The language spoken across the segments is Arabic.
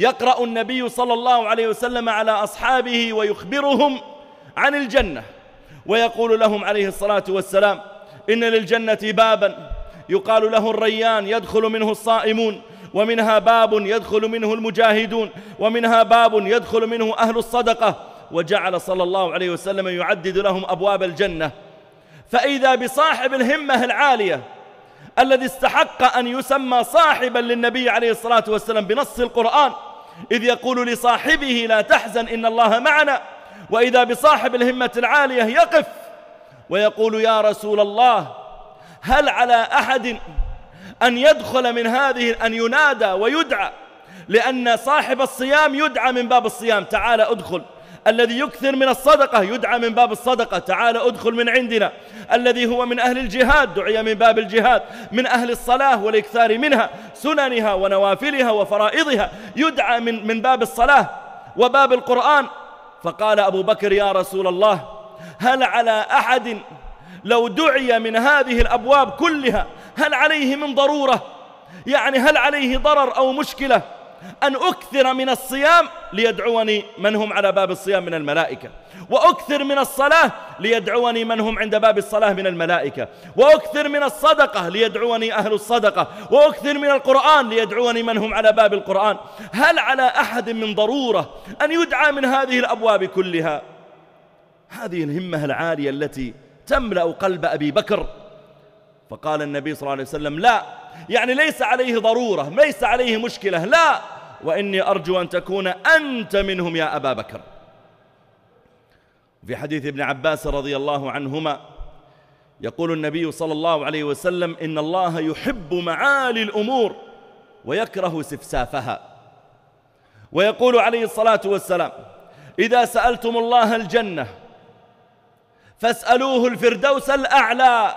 يقرأ النبي صلى الله عليه وسلم على أصحابه ويخبرهم عن الجنة ويقول لهم عليه الصلاة والسلام إن للجنة بابا يقال له الريان يدخل منه الصائمون ومنها باب يدخل منه المجاهدون ومنها باب يدخل منه أهل الصدقة وجعل صلى الله عليه وسلم يعدد لهم أبواب الجنة فإذا بصاحب الهمة العالية الذي استحق أن يسمى صاحبا للنبي عليه الصلاة والسلام بنص القرآن إذ يقول لصاحبه لا تحزن إن الله معنا وإذا بصاحب الهمة العالية يقف ويقول يا رسول الله هل على أحد أن يدخل من هذه أن ينادى ويدعى لأن صاحب الصيام يدعى من باب الصيام تعال أدخل الذي يكثر من الصدقة يدعى من باب الصدقة تعال أدخل من عندنا الذي هو من أهل الجهاد دعي من باب الجهاد من أهل الصلاة والإكثار منها سننها ونوافلها وفرائضها يدعى من, من باب الصلاة وباب القرآن فقال أبو بكر يا رسول الله هل على أحد لو دعي من هذه الأبواب كلها هل عليه من ضرورة يعني هل عليه ضرر أو مشكلة أن أكثر من الصيام ليدعوني من هم على باب الصيام من الملائكة وأكثر من الصلاة ليدعوني من هم عند باب الصلاة من الملائكة وأكثر من الصدقة ليدعوني أهل الصدقة وأكثر من القرآن ليدعوني من هم على باب القرآن هل على أحد من ضرورة أن يدعى من هذه الأبواب كلها هذه الهمة العالية التي تملأ قلب أبي بكر فقال النبي صلى الله عليه وسلم لا يعني ليس عليه ضرورة ليس عليه مشكلة لا وإني أرجو أن تكون أنت منهم يا أبا بكر في حديث ابن عباس رضي الله عنهما يقول النبي صلى الله عليه وسلم إن الله يحب معالي الأمور ويكره سفسافها ويقول عليه الصلاة والسلام إذا سألتم الله الجنة فاسألوه الفردوس الأعلى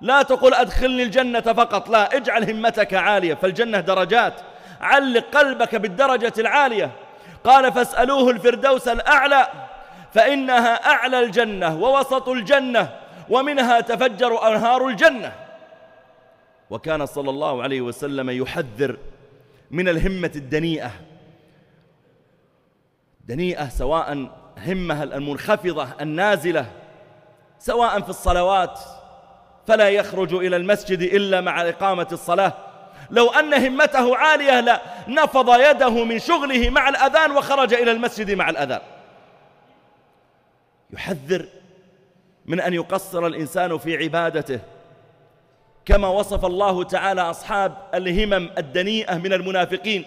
لا تقل أدخلني الجنة فقط لا اجعل همتك عالية فالجنة درجات علق قلبك بالدرجة العالية قال فاسألوه الفردوس الأعلى فإنها أعلى الجنة ووسط الجنة ومنها تفجر أنهار الجنة وكان صلى الله عليه وسلم يحذر من الهمة الدنيئة دنيئة سواء همها المنخفضة النازلة سواء في الصلوات فلا يخرج إلى المسجد إلا مع إقامة الصلاة لو أن همته عالية لا نفض يده من شغله مع الأذان وخرج إلى المسجد مع الأذان يحذر من أن يقصر الإنسان في عبادته كما وصف الله تعالى أصحاب الهمم الدنيئة من المنافقين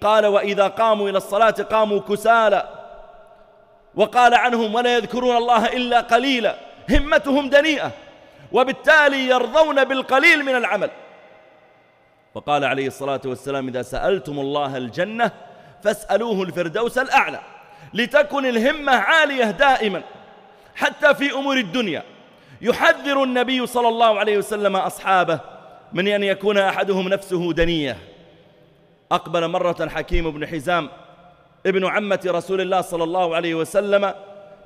قال وإذا قاموا إلى الصلاة قاموا كسالى وقال عنهم ولا يذكرون الله إلا قليلا همتهم دنيئة وبالتالي يرضون بالقليل من العمل فقال عليه الصلاة والسلام إذا سألتم الله الجنة فاسألوه الفردوس الأعلى لتكن الهمة عالية دائما حتى في أمور الدنيا يحذر النبي صلى الله عليه وسلم أصحابه من أن يكون أحدهم نفسه دنية أقبل مرة حكيم بن حزام ابن عمة رسول الله صلى الله عليه وسلم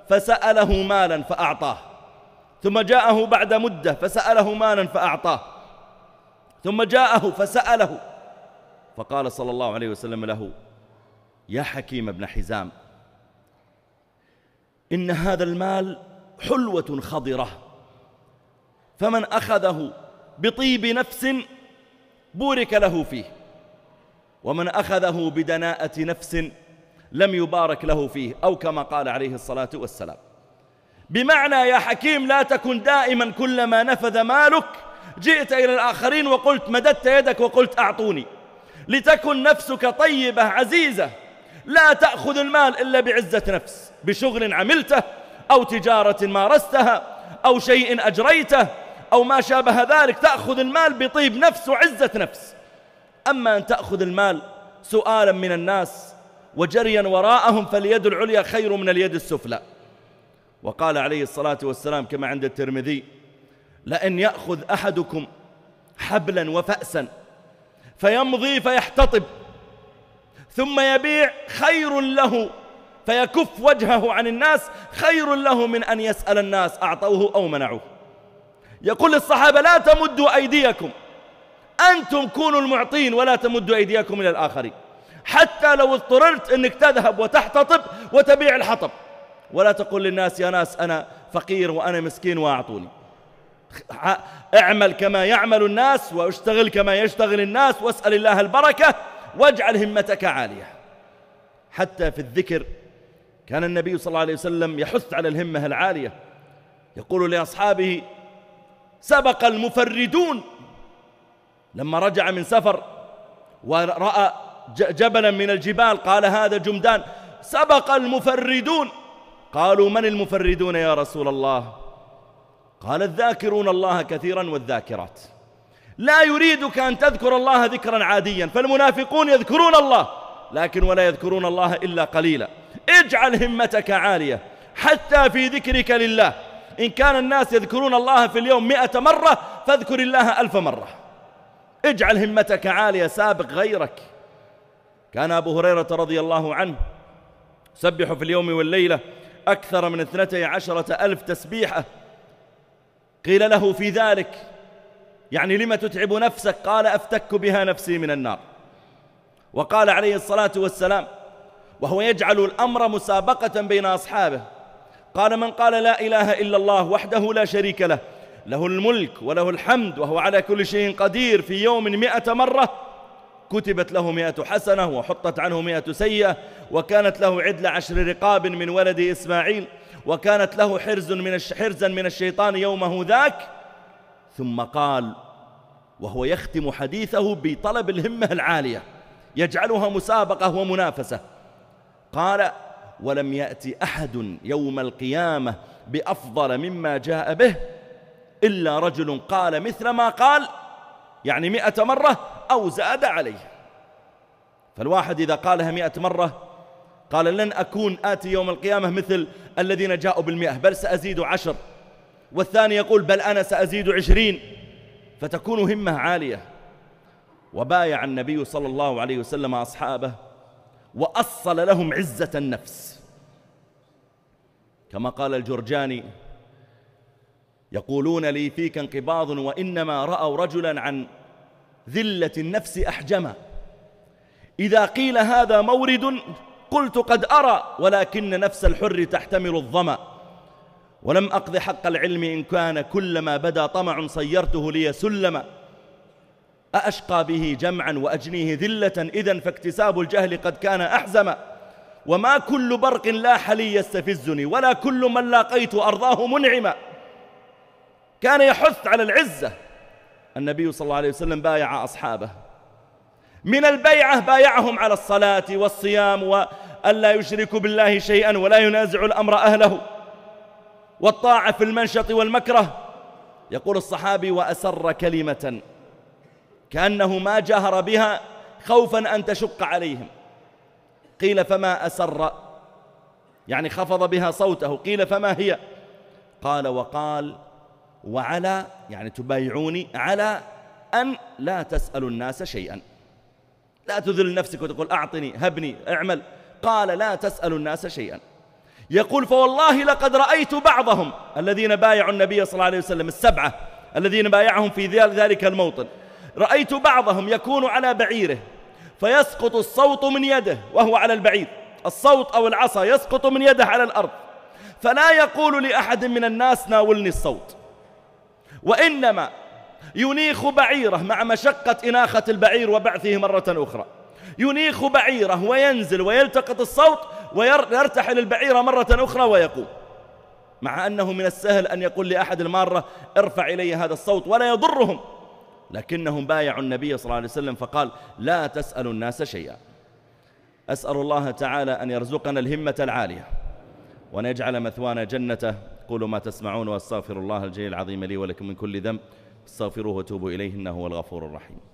فسأله مالا فأعطاه ثم جاءه بعد مدة فسأله مالا فأعطاه ثم جاءه فسأله فقال صلى الله عليه وسلم له يا حكيم ابن حزام إن هذا المال حلوة خضرة فمن أخذه بطيب نفس بورك له فيه ومن أخذه بدناءة نفس لم يبارك له فيه أو كما قال عليه الصلاة والسلام بمعنى يا حكيم لا تكن دائما كلما نفذ مالك جئت إلى الآخرين وقلت مددت يدك وقلت أعطوني لتكن نفسك طيبة عزيزة لا تأخذ المال إلا بعزة نفس بشغل عملته أو تجارة مارستها أو شيء أجريته أو ما شابه ذلك تأخذ المال بطيب نفس وعزة نفس أما أن تأخذ المال سؤالا من الناس وجريا وراءهم فاليد العليا خير من اليد السفلى وقال عليه الصلاة والسلام كما عند الترمذي لأن يأخذ أحدكم حبلا وفأسا فيمضي فيحتطب ثم يبيع خير له فيكف وجهه عن الناس خير له من أن يسأل الناس أعطوه أو منعوه يقول الصحابة لا تمدوا أيديكم أنتم كونوا المعطين ولا تمدوا أيديكم إلى الآخرين حتى لو اضطررت أنك تذهب وتحتطب وتبيع الحطب ولا تقول للناس يا ناس أنا فقير وأنا مسكين وأعطوني اعمل كما يعمل الناس واشتغل كما يشتغل الناس واسأل الله البركة واجعل همتك عالية حتى في الذكر كان النبي صلى الله عليه وسلم يحث على الهمة العالية يقول لأصحابه سبق المفردون لما رجع من سفر ورأى جبلا من الجبال قال هذا جمدان سبق المفردون قالوا من المفردون يا رسول الله قال الذاكرون الله كثيرا والذاكرات لا يريدك أن تذكر الله ذكرا عاديا فالمنافقون يذكرون الله لكن ولا يذكرون الله إلا قليلا اجعل همتك عالية حتى في ذكرك لله إن كان الناس يذكرون الله في اليوم مئة مرة فاذكر الله ألف مرة اجعل همتك عالية سابق غيرك كان أبو هريرة رضي الله عنه سبح في اليوم والليلة أكثر من اثنتي عشرة ألف تسبيحة قيل له في ذلك يعني لما تتعب نفسك قال أفتك بها نفسي من النار وقال عليه الصلاة والسلام وهو يجعل الأمر مسابقة بين أصحابه قال من قال لا إله إلا الله وحده لا شريك له له الملك وله الحمد وهو على كل شيء قدير في يوم مئة مرة كتبت له مئة حسنة وحطت عنه مئة سيئة وكانت له عدل عشر رقاب من ولد إسماعيل وكانت له حرز من حرزا من الشيطان يومه ذاك ثم قال وهو يختم حديثه بطلب الهمة العالية يجعلها مسابقة ومنافسة قال ولم يأتي أحد يوم القيامة بأفضل مما جاء به إلا رجل قال مثل ما قال يعني مئة مرة أو زاد عليه فالواحد إذا قالها مئة مرة قال لن أكون آتي يوم القيامة مثل الذين جاءوا بالمئة بل سأزيد عشر والثاني يقول بل أنا سأزيد عشرين فتكون همة عالية وبايع النبي صلى الله عليه وسلم أصحابه وأصل لهم عزة النفس كما قال الجرجاني يقولون لي فيك انقباض وإنما رأوا رجلا عن ذلة النفس أحجمة إذا قيل هذا مورد قلت قد أرى ولكن نفس الحر تحتمل الظمأ ولم أقض حق العلم إن كان كلما بدا طمع صيرته لي سلما أأشقى به جمعا وأجنيه ذلة إذا فاكتساب الجهل قد كان أحزما وما كل برق لا حلي يستفزني ولا كل من لاقيت أرضاه منعما كان يحث على العزة النبي صلى الله عليه وسلم بايع أصحابه من البيعة بايعهم على الصلاة والصيام وألا يشركوا بالله شيئا ولا ينازع الأمر أهله والطاعة في المنشط والمكره يقول الصحابي وأسر كلمة كأنه ما جهر بها خوفا أن تشق عليهم قيل فما أسر يعني خفض بها صوته قيل فما هي قال وقال وعلى يعني تبايعوني على أن لا تسألوا الناس شيئا لا تذل نفسك وتقول أعطني هبني اعمل قال لا تسألوا الناس شيئا يقول فوالله لقد رأيت بعضهم الذين بايعوا النبي صلى الله عليه وسلم السبعة الذين بايعهم في ذلك الموطن رأيت بعضهم يكون على بعيره فيسقط الصوت من يده وهو على البعير الصوت أو العصا يسقط من يده على الأرض فلا يقول لأحد من الناس ناولني الصوت وإنما ينيخ بعيره مع مشقة إناخة البعير وبعثه مرة أخرى ينيخ بعيره وينزل ويلتقط الصوت ويرتحل البعير مرة أخرى ويقوم مع أنه من السهل أن يقول لأحد المارة ارفع إلي هذا الصوت ولا يضرهم لكنهم بايعوا النبي صلى الله عليه وسلم فقال لا تسألوا الناس شيئا أسأل الله تعالى أن يرزقنا الهمة العالية وأن يجعل مثوانا جنته قولوا ما تسمعون واستغفر الله الجليل العظيم لي ولكم من كل ذنب استغفروه وتوبوا إليه إنه هو الغفور الرحيم